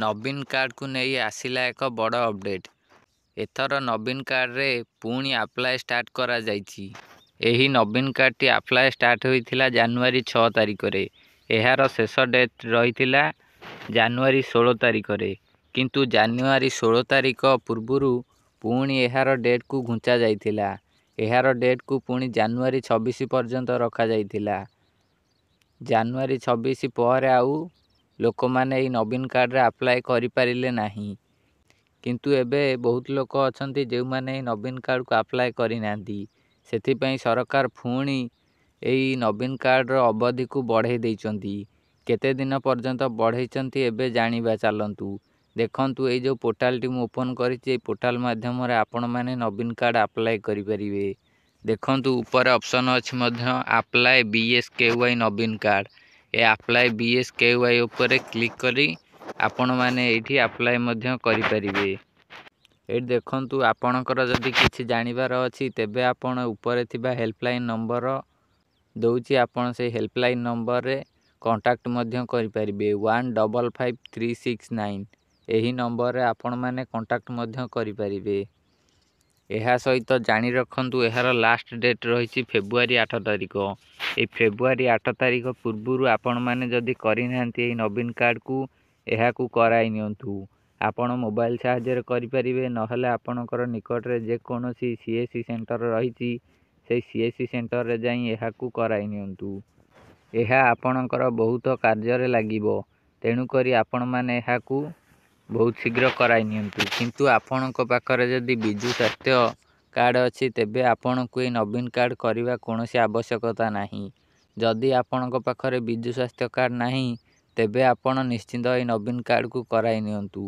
ନବୀନ କାର୍ଡ଼କୁ ନେଇ ଆସିଲା ଏକ ବଡ଼ ଅପଡ଼େଟ୍ ଏଥର ନବୀନ କାର୍ଡ଼ରେ ପୁଣି ଆପ୍ଲାଏ ଷ୍ଟାର୍ଟ କରାଯାଇଛି ଏହି ନବୀନ କାର୍ଡ଼ଟି ଆପ୍ଲାଏ ଷ୍ଟାର୍ଟ ହୋଇଥିଲା ଜାନୁଆରୀ ଛଅ ତାରିଖରେ ଏହାର ଶେଷ ଡେଟ୍ ରହିଥିଲା ଜାନୁଆରୀ ଷୋହଳ ତାରିଖରେ କିନ୍ତୁ ଜାନୁଆରୀ ଷୋହଳ ତାରିଖ ପୂର୍ବରୁ ପୁଣି ଏହାର ଡେଟ୍କୁ ଘୁଞ୍ଚା ଯାଇଥିଲା ଏହାର ଡେଟ୍କୁ ପୁଣି ଜାନୁଆରୀ ଛବିଶ ପର୍ଯ୍ୟନ୍ତ ରଖାଯାଇଥିଲା ଜାନୁଆରୀ ଛବିଶ ପରେ ଆଉ ଲୋକମାନେ ଏଇ ନବୀନ କାର୍ଡ଼ରେ ଆପ୍ଲାଏ କରିପାରିଲେ ନାହିଁ କିନ୍ତୁ ଏବେ ବହୁତ ଲୋକ ଅଛନ୍ତି ଯେଉଁମାନେ ଏଇ ନବୀନ କାର୍ଡ଼କୁ ଆପ୍ଲାଏ କରିନାହାନ୍ତି ସେଥିପାଇଁ ସରକାର ପୁଣି ଏଇ ନବୀନ କାର୍ଡ଼ର ଅବଧିକୁ ବଢ଼େଇ ଦେଇଛନ୍ତି କେତେ ଦିନ ପର୍ଯ୍ୟନ୍ତ ବଢ଼େଇଛନ୍ତି ଏବେ ଜାଣିବା ଚାଲନ୍ତୁ ଦେଖନ୍ତୁ ଏଇ ଯେଉଁ ପୋର୍ଟାଲଟି ମୁଁ ଓପନ୍ କରିଛି ଏଇ ପୋର୍ଟାଲ ମାଧ୍ୟମରେ ଆପଣମାନେ ନବୀନ କାର୍ଡ଼ ଆପ୍ଲାଏ କରିପାରିବେ ଦେଖନ୍ତୁ ଉପରେ ଅପସନ୍ ଅଛି ମଧ୍ୟ apply B S K Y ନବୀନ କାର୍ଡ଼ ଏ apply B S K Y ଉପରେ କ୍ଲିକ୍ କରି ଆପଣମାନେ ଏଇଠି ଆପ୍ଲାଏ ମଧ୍ୟ କରିପାରିବେ ଏଇଠି ଦେଖନ୍ତୁ ଆପଣଙ୍କର ଯଦି କିଛି ଜାଣିବାର ଅଛି ତେବେ ଆପଣ ଉପରେ ଥିବା ହେଲ୍ପଲାଇନ୍ ନମ୍ବର ଦେଉଛି ଆପଣ ସେ ହେଲ୍ପଲାଇନ୍ ନମ୍ବରରେ କଣ୍ଟାକ୍ଟ ମଧ୍ୟ କରିପାରିବେ one double five three six nine ଏହି ନମ୍ବରରେ ଆପଣମାନେ କଣ୍ଟାକ୍ଟ ମଧ୍ୟ କରିପାରିବେ ଏହା ସହିତ ଜାଣି ରଖନ୍ତୁ ଏହାର ଲାଷ୍ଟ ଡେଟ୍ ରହିଛି ଫେବୃଆରୀ ଆଠ ତାରିଖ ଏହି ଫେବୃଆରୀ ଆଠ ତାରିଖ ପୂର୍ବରୁ ଆପଣମାନେ ଯଦି କରିନାହାନ୍ତି ଏହି ନବୀନ କାର୍ଡ଼କୁ ଏହାକୁ କରାଇ ନିଅନ୍ତୁ ଆପଣ ମୋବାଇଲ ସାହାଯ୍ୟରେ କରିପାରିବେ ନହେଲେ ଆପଣଙ୍କର ନିକଟରେ ଯେକୌଣସି ସି ଏସ୍ ସି ସେଣ୍ଟର ରହିଛି ସେହି ସି ଏସ୍ ସି ସେଣ୍ଟରରେ ଯାଇ ଏହାକୁ କରାଇ ନିଅନ୍ତୁ ଏହା ଆପଣଙ୍କର ବହୁତ କାର୍ଯ୍ୟରେ ଲାଗିବ ତେଣୁକରି ଆପଣମାନେ ଏହାକୁ ବହୁତ ଶୀଘ୍ର କରାଇ ନିଅନ୍ତୁ କିନ୍ତୁ ଆପଣଙ୍କ ପାଖରେ ଯଦି ବିଜୁ ସ୍ୱାସ୍ଥ୍ୟ କାର୍ଡ଼ ଅଛି ତେବେ ଆପଣଙ୍କୁ ଏଇ ନବୀନ କାର୍ଡ଼ କରିବା କୌଣସି ଆବଶ୍ୟକତା ନାହିଁ ଯଦି ଆପଣଙ୍କ ପାଖରେ ବିଜୁ ସ୍ୱାସ୍ଥ୍ୟ କାର୍ଡ଼ ନାହିଁ ତେବେ ଆପଣ ନିଶ୍ଚିନ୍ତ ଏଇ ନବୀନ କାର୍ଡ଼କୁ କରାଇ ନିଅନ୍ତୁ